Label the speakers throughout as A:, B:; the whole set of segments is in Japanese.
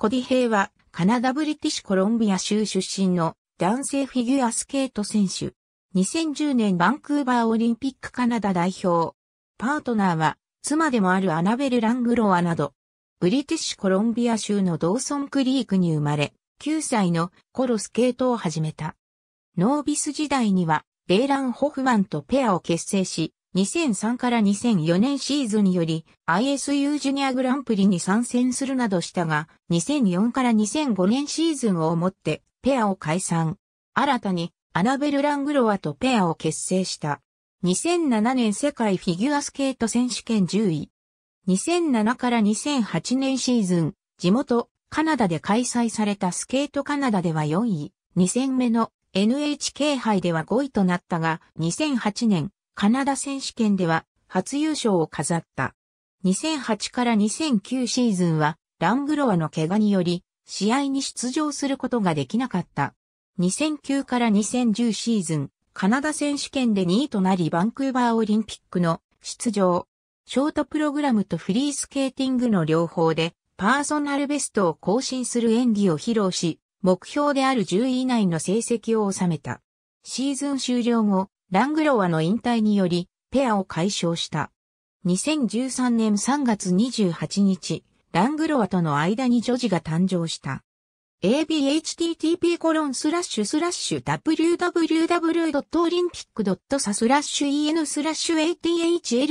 A: コ
B: ディヘイは、カナダブリティッシュコロンビア州出身の男性フィギュアスケート選手。2010年バンクーバーオリンピックカナダ代表。パートナーは、妻でもあるアナベル・ラングロアなど、ブリティッシュコロンビア州のドーソンクリークに生まれ、9歳の頃スケートを始めた。ノービス時代には、ベイラン・ホフマンとペアを結成し、2003から2004年シーズンにより ISU ジュニアグランプリに参戦するなどしたが、2004から2005年シーズンをもってペアを解散。新たにアナベル・ラングロワとペアを結成した。2007年世界フィギュアスケート選手権10位。2007から2008年シーズン、地元カナダで開催されたスケートカナダでは4位。2戦目の NHK 杯では5位となったが、2008年カナダ選手権では初優勝を飾った。2008から2009シーズンはラングロワの怪我により試合に出場することができなかった。2009から2010シーズン、カナダ選手権で2位となりバンクーバーオリンピックの出場。ショートプログラムとフリースケーティングの両方でパーソナルベストを更新する演技を披露し、目標である10位以内の成績を収めた。シーズン終了後、ラングロワの引退により、ペアを解消した。2013年3月28日、ラングロワとの間に女児が誕生した。abhttp コロンスラッシュスラッシュ www.olympic.sa スラッシュ en スラッシュ athletes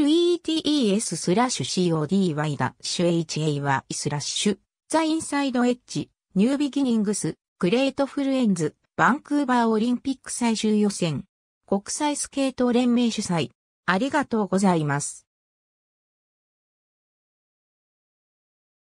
B: スラッシュ cody ダシュ hay スラッシュザインサイドエッジニュービギニングスグレートフルエンズバンクーバーオリンピック最終予選国際スケート連盟主催。ありがとうございます。